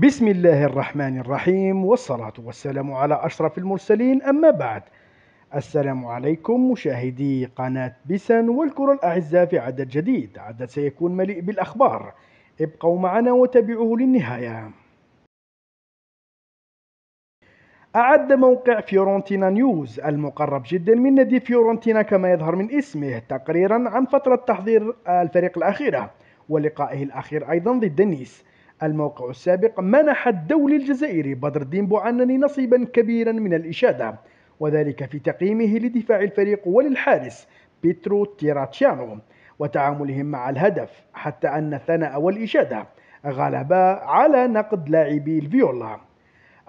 بسم الله الرحمن الرحيم والصلاة والسلام على أشرف المرسلين أما بعد السلام عليكم مشاهدي قناة بسن والكرة الأعزاء في عدد جديد عدد سيكون مليء بالأخبار ابقوا معنا وتابعوه للنهاية أعد موقع فيورنتينا نيوز المقرب جدا من نادي فيورنتينا كما يظهر من اسمه تقريرا عن فترة تحضير الفريق الأخيرة ولقائه الأخير أيضا ضد نيس الموقع السابق منح الدولي الجزائري بدر الدين بوعنني نصيبا كبيرا من الإشادة وذلك في تقييمه لدفاع الفريق وللحارس بيترو تيراتشيانو وتعاملهم مع الهدف حتى أن الثناء والإشادة غلبا على نقد لاعبي الفيولا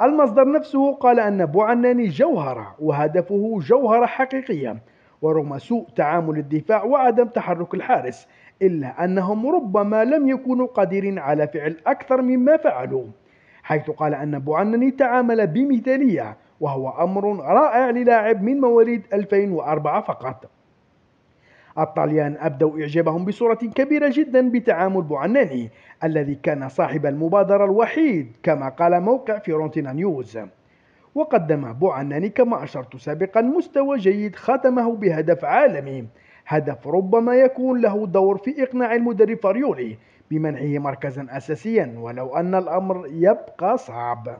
المصدر نفسه قال أن بوعناني جوهرة وهدفه جوهرة حقيقية ورغم سوء تعامل الدفاع وعدم تحرك الحارس إلا أنهم ربما لم يكونوا قادرين على فعل أكثر مما فعلوا حيث قال أن بوعنني تعامل بمثالية وهو أمر رائع للاعب من مواليد 2004 فقط الطليان أبدوا إعجابهم بصورة كبيرة جدا بتعامل بوعناني الذي كان صاحب المبادرة الوحيد كما قال موقع فيرونتينا نيوز وقدم بوعناني كما أشرت سابقا مستوى جيد ختمه بهدف عالمي هدف ربما يكون له دور في إقناع المدرب فاريولي بمنحه مركزا أساسيا ولو أن الأمر يبقى صعب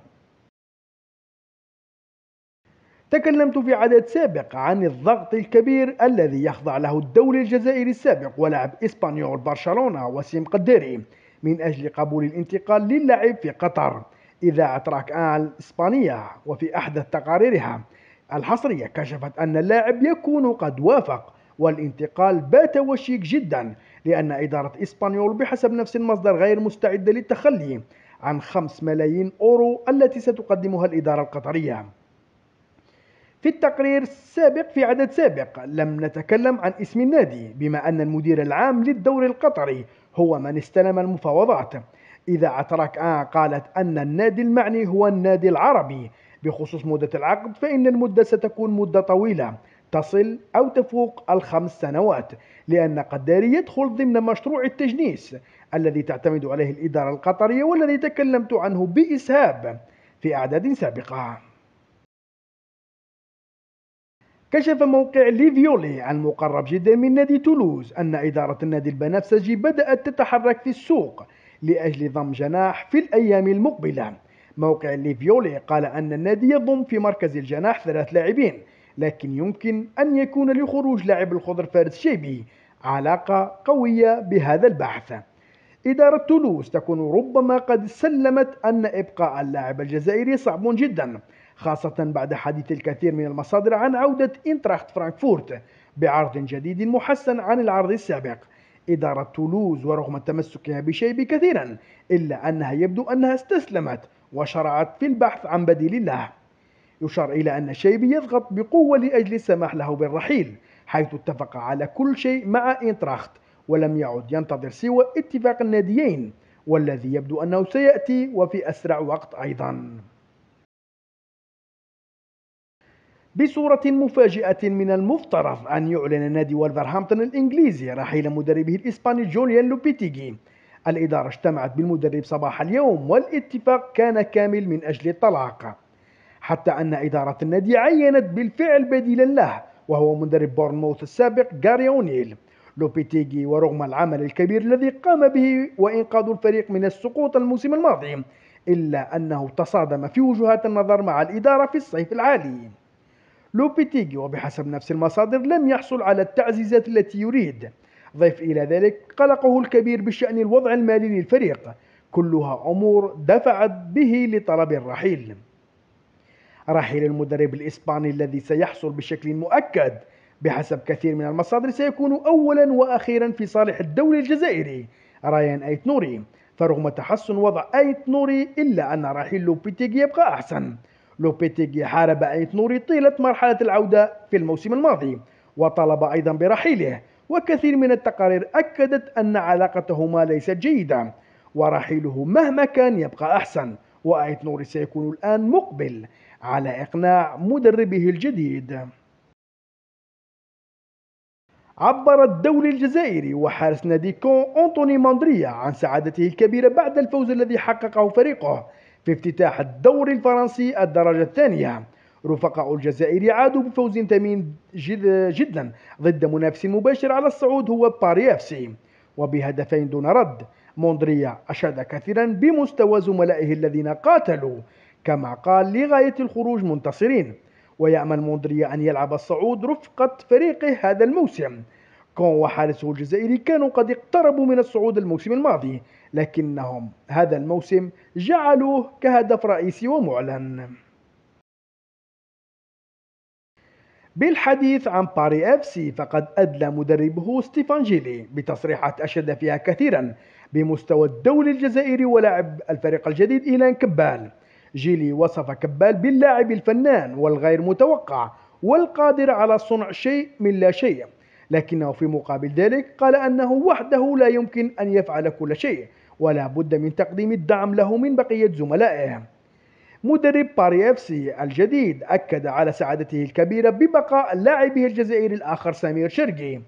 تكلمت في عدد سابق عن الضغط الكبير الذي يخضع له الدولي الجزائري السابق ولاعب إسبانيول برشلونة وسيم قديري من أجل قبول الانتقال للعب في قطر إذاعة راك آل إسبانيا وفي أحدث تقاريرها الحصرية كشفت أن اللاعب يكون قد وافق والانتقال بات وشيك جدا لأن إدارة إسبانيول بحسب نفس المصدر غير مستعدة للتخلي عن 5 ملايين أورو التي ستقدمها الإدارة القطرية في التقرير السابق في عدد سابق لم نتكلم عن اسم النادي بما أن المدير العام للدوري القطري هو من استلم المفاوضات إذا أترك آن آه، قالت أن النادي المعني هو النادي العربي بخصوص مدة العقد فإن المدة ستكون مدة طويلة تصل أو تفوق الخمس سنوات لأن قداري يدخل ضمن مشروع التجنيس الذي تعتمد عليه الإدارة القطرية والذي تكلمت عنه بإسهاب في أعداد سابقة كشف موقع ليفيولي المقرب جدا من نادي تولوز أن إدارة النادي البنفسجي بدأت تتحرك في السوق لأجل ضم جناح في الأيام المقبلة موقع ليفيولي قال أن النادي يضم في مركز الجناح ثلاث لاعبين لكن يمكن أن يكون لخروج لاعب الخضر فارس شيبي علاقة قوية بهذا البحث إدارة تولوز تكون ربما قد سلمت أن إبقاء اللاعب الجزائري صعب جدا خاصة بعد حديث الكثير من المصادر عن عودة إنتراخت فرانكفورت بعرض جديد محسن عن العرض السابق إدارة تولوز ورغم تمسكها بشيبي كثيرا إلا أنها يبدو أنها استسلمت وشرعت في البحث عن بديل له يشار إلى أن شيبي يضغط بقوة لأجل السماح له بالرحيل حيث اتفق على كل شيء مع إنتراخت ولم يعد ينتظر سوى اتفاق الناديين والذي يبدو أنه سيأتي وفي أسرع وقت أيضا بصورة مفاجئة من المفترض أن يعلن نادي ولفرهامبتون الإنجليزي رحيل مدربه الإسباني جوليان لوبيتيغي الإدارة اجتمعت بالمدرب صباح اليوم والاتفاق كان كامل من أجل الطلاق حتى أن إدارة النادي عينت بالفعل بديلا له وهو مدرب بورنموث السابق جاري أونيل لوبيتيجي ورغم العمل الكبير الذي قام به وإنقاذ الفريق من السقوط الموسم الماضي إلا أنه تصادم في وجهات النظر مع الإدارة في الصيف العالي لوبيتيجي وبحسب نفس المصادر لم يحصل على التعزيزات التي يريد ضيف إلى ذلك قلقه الكبير بشأن الوضع المالي للفريق كلها أمور دفعت به لطلب الرحيل رحيل المدرب الإسباني الذي سيحصل بشكل مؤكد بحسب كثير من المصادر سيكون أولا وأخيرا في صالح الدولي الجزائري رايان أيت نوري فرغم تحسن وضع أيت نوري إلا أن رحيل لوبيتيغي يبقى أحسن لوبيتيغي حارب أيت نوري طيلة مرحلة العودة في الموسم الماضي وطلب أيضا برحيله وكثير من التقارير أكدت أن علاقتهما ليست جيدة ورحيله مهما كان يبقى أحسن وأيت نوري سيكون الآن مقبل على إقناع مدربه الجديد عبر الدولي الجزائري وحارس نادي كون أنطوني ماندريا عن سعادته الكبيرة بعد الفوز الذي حققه فريقه في افتتاح الدوري الفرنسي الدرجة الثانية رفقاء الجزائر عادوا بفوز ثمين جد جدا ضد منافس مباشر على الصعود هو باري اف سي وبهدفين دون رد موندريا أشاد كثيرا بمستوى زملائه الذين قاتلوا كما قال لغاية الخروج منتصرين ويأمل موندريا أن يلعب الصعود رفقة فريقه هذا الموسم كون وحارسه الجزائري كانوا قد اقتربوا من الصعود الموسم الماضي لكنهم هذا الموسم جعلوه كهدف رئيسي ومعلن بالحديث عن باري اف سي فقد ادلى مدربه ستيفان جيلي بتصريحات اشد فيها كثيرا بمستوى الدوري الجزائري ولاعب الفريق الجديد ايلان كبال جيلي وصف كبال باللاعب الفنان والغير متوقع والقادر على صنع شيء من لا شيء لكنه في مقابل ذلك قال أنه وحده لا يمكن أن يفعل كل شيء ولا بد من تقديم الدعم له من بقية زملائه مدرب باري اف سي الجديد أكد على سعادته الكبيرة ببقاء لاعبه الجزائري الآخر سمير شرقي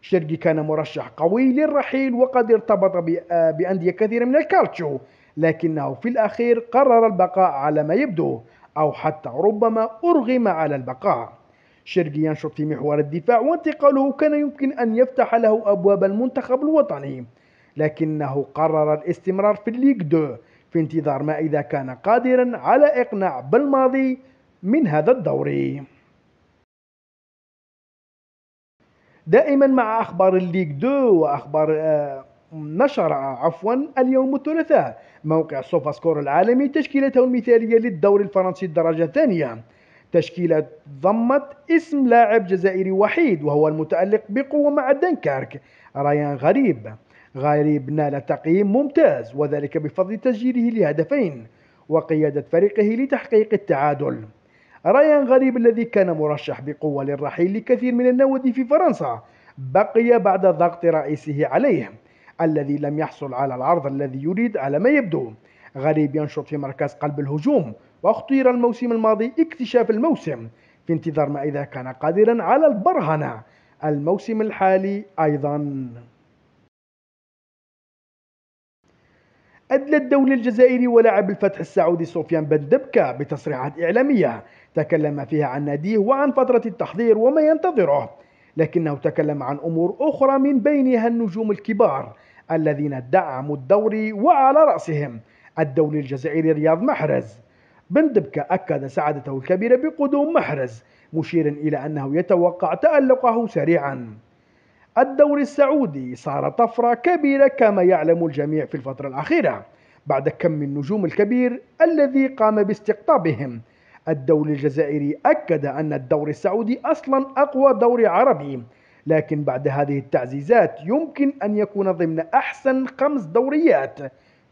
شرقي كان مرشح قوي للرحيل وقد ارتبط آه، بأندية كثيرة من الكالتشو لكنه في الأخير قرر البقاء على ما يبدو أو حتى ربما أرغم على البقاء شيرجي ينشط في محور الدفاع وانتقاله كان يمكن أن يفتح له أبواب المنتخب الوطني لكنه قرر الاستمرار في الليغ دو في انتظار ما إذا كان قادرا على إقناع بالماضي من هذا الدوري دائما مع أخبار الليغ دو وأخبار آه، نشر عفوا اليوم الثلاثاء موقع سوفا سكور العالمي تشكيلته المثالية للدوري الفرنسي الدرجة الثانية تشكيلة ضمت اسم لاعب جزائري وحيد وهو المتألق بقوة مع دنكارك ريان غريب غريب نال تقييم ممتاز وذلك بفضل تسجيله لهدفين وقيادة فريقه لتحقيق التعادل ريان غريب الذي كان مرشح بقوة للرحيل لكثير من النوادي في فرنسا بقي بعد ضغط رئيسه عليه الذي لم يحصل على العرض الذي يريد على ما يبدو غريب ينشط في مركز قلب الهجوم واختير الموسم الماضي اكتشاف الموسم في انتظار ما إذا كان قادرا على البرهنة الموسم الحالي أيضا أدلى الدولي الجزائري ولاعب الفتح السعودي سفيان بن دبكة بتصريحات إعلامية تكلم فيها عن ناديه وعن فترة التحضير وما ينتظره لكنه تكلم عن أمور أخرى من بينها النجوم الكبار الذين دعموا الدوري وعلى رأسهم الدولي الجزائري رياض محرز بن دبكة أكد سعادته الكبيرة بقدوم محرز مشيرا إلى أنه يتوقع تألقه سريعا الدوري السعودي صار طفرة كبيرة كما يعلم الجميع في الفترة الأخيرة بعد كم النجوم الكبير الذي قام باستقطابهم الدولي الجزائري أكد أن الدوري السعودي أصلا أقوى دوري عربي لكن بعد هذه التعزيزات يمكن أن يكون ضمن أحسن خمس دوريات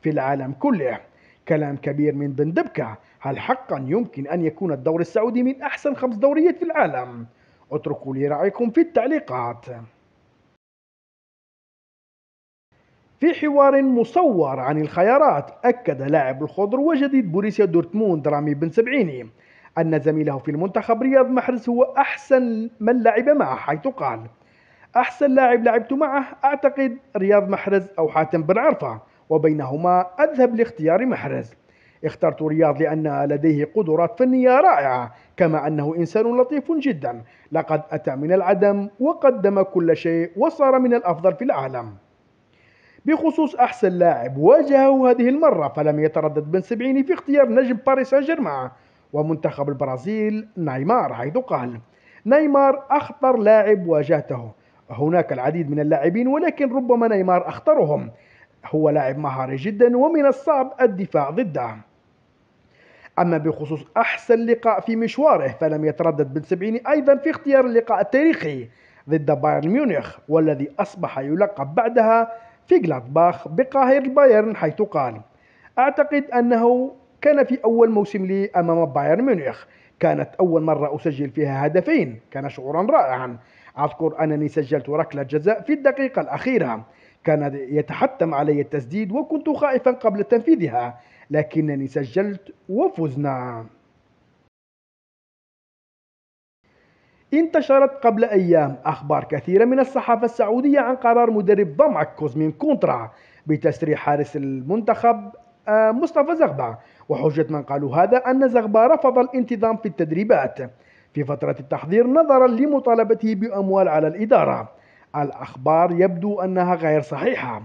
في العالم كله كلام كبير من بن دبكة هل حقا يمكن أن يكون الدوري السعودي من أحسن خمس دوريات في العالم؟ اتركوا لي رأيكم في التعليقات في حوار مصور عن الخيارات أكد لاعب الخضر وجديد بوريسيا دورتموند رامي بن سبعيني أن زميله في المنتخب رياض محرز هو أحسن من لعب معه حيث قال أحسن لاعب لعبت معه أعتقد رياض محرز أو حاتم بن عرفة وبينهما أذهب لاختيار محرز اخترت رياض لأن لديه قدرات فنية رائعة كما أنه إنسان لطيف جدا لقد أتى من العدم وقدم كل شيء وصار من الأفضل في العالم بخصوص أحسن لاعب واجهه هذه المرة فلم يتردد بن سبعيني في اختيار نجم باريس سان جيرمان ومنتخب البرازيل نيمار حيث قال نيمار أخطر لاعب واجهته هناك العديد من اللاعبين ولكن ربما نيمار أخطرهم هو لاعب مهاري جدا ومن الصعب الدفاع ضده أما بخصوص أحسن لقاء في مشواره فلم يتردد بن سبعيني أيضا في اختيار اللقاء التاريخي ضد بايرن ميونخ والذي أصبح يلقب بعدها في جلادباخ بقاهرة البايرن حيث قال أعتقد أنه كان في أول موسم لي أمام بايرن ميونخ كانت أول مرة أسجل فيها هدفين كان شعورا رائعا أذكر أنني سجلت ركلة جزاء في الدقيقة الأخيرة كان يتحتم علي التسديد وكنت خائفا قبل تنفيذها لكنني سجلت وفزنا انتشرت قبل أيام أخبار كثيرة من الصحافة السعودية عن قرار مدرب ضمعك كوزمين كونترا بتسريح حارس المنتخب آه، مصطفى زغبة وحجة من قالوا هذا أن زغبة رفض الانتظام في التدريبات في فترة التحضير نظرا لمطالبته بأموال على الإدارة الأخبار يبدو أنها غير صحيحة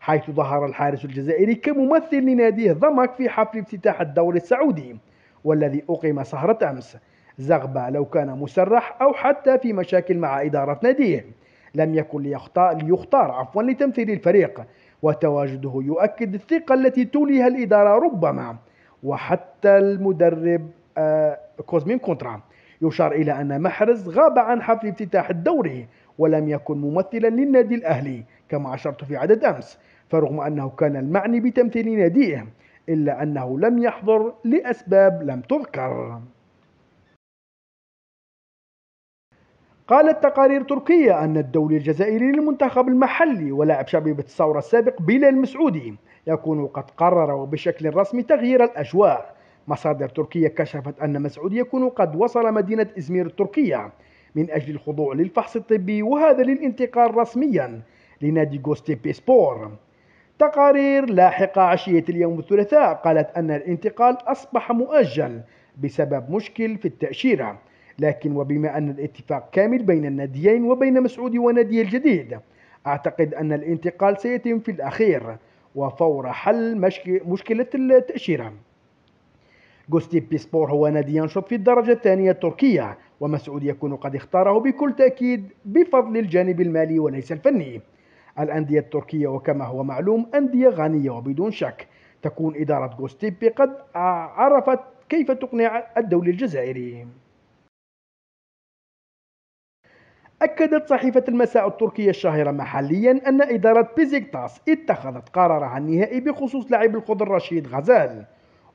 حيث ظهر الحارس الجزائري كممثل لناديه ضمك في حفل افتتاح الدوري السعودي والذي أقيم سهرة أمس زغبة لو كان مسرح أو حتى في مشاكل مع إدارة ناديه لم يكن ليختار, ليختار عفوا لتمثيل الفريق وتواجده يؤكد الثقة التي توليها الإدارة ربما وحتى المدرب آه، كوزمين كونترا يشار إلى أن محرز غاب عن حفل افتتاح الدوري ولم يكن ممثلا للنادي الأهلي كما أشرت في عدد أمس فرغم أنه كان المعني بتمثيل ناديه إلا أنه لم يحضر لأسباب لم تذكر قالت تقارير تركية أن الدولي الجزائري للمنتخب المحلي ولاعب شبيبة الثورة السابق بلال المسعودي يكون قد قرر بشكل رسمي تغيير الأجواء مصادر تركية كشفت أن مسعود يكون قد وصل مدينة إزمير التركية من أجل الخضوع للفحص الطبي وهذا للانتقال رسميا لنادي جوستي بيسبور تقارير لاحقة عشية اليوم الثلاثاء قالت أن الانتقال أصبح مؤجل بسبب مشكل في التأشيرة لكن وبما أن الاتفاق كامل بين الناديين وبين مسعود ونادي الجديد أعتقد أن الانتقال سيتم في الأخير وفور حل مشكلة التأشيرة جوستيب بيسبور هو نادي ينشط في الدرجة الثانية التركية ومسعود يكون قد اختاره بكل تأكيد بفضل الجانب المالي وليس الفني الأندية التركية وكما هو معلوم أندية غنية وبدون شك تكون إدارة جوستيبي قد عرفت كيف تقنع الدولي الجزائري أكدت صحيفة المساء التركية الشهيرة محليا أن إدارة بيزيكتاس اتخذت قرارها النهائي بخصوص لاعب الخضر رشيد غزال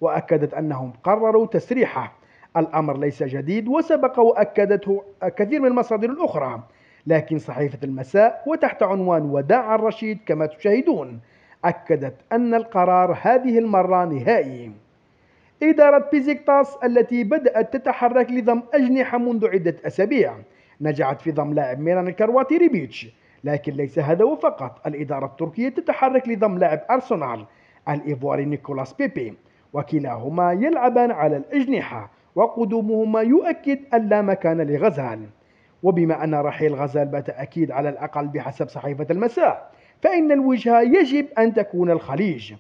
وأكدت أنهم قرروا تسريحه الأمر ليس جديد وسبق وأكدته كثير من المصادر الأخرى لكن صحيفة المساء وتحت عنوان وداع الرشيد كما تشاهدون أكدت أن القرار هذه المرة نهائي إدارة بيزيكتاس التي بدأت تتحرك لضم أجنحة منذ عدة أسابيع نجحت في ضم لاعب ميران الكرواتي ريبيتش لكن ليس هذا وفقط الإدارة التركية تتحرك لضم لاعب أرسنال الإيفواري نيكولاس بيبي وكلاهما يلعبان على الأجنحة وقدومهما يؤكد أن لا مكان لغزال وبما أن رحيل غزال بات أكيد على الأقل بحسب صحيفة المساء فإن الوجهة يجب أن تكون الخليج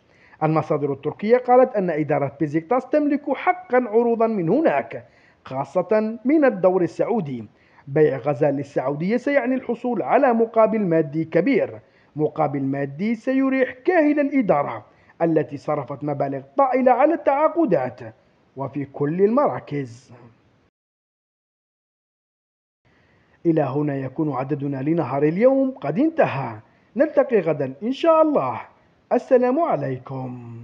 المصادر التركية قالت أن إدارة بيزيكتاس تملك حقا عروضا من هناك خاصة من الدور السعودي بيع غزال للسعودية سيعني الحصول على مقابل مادي كبير مقابل مادي سيريح كاهل الإدارة التي صرفت مبالغ طائلة على التعاقدات وفي كل المراكز إلى هنا يكون عددنا لنهار اليوم قد انتهى نلتقي غدا إن شاء الله السلام عليكم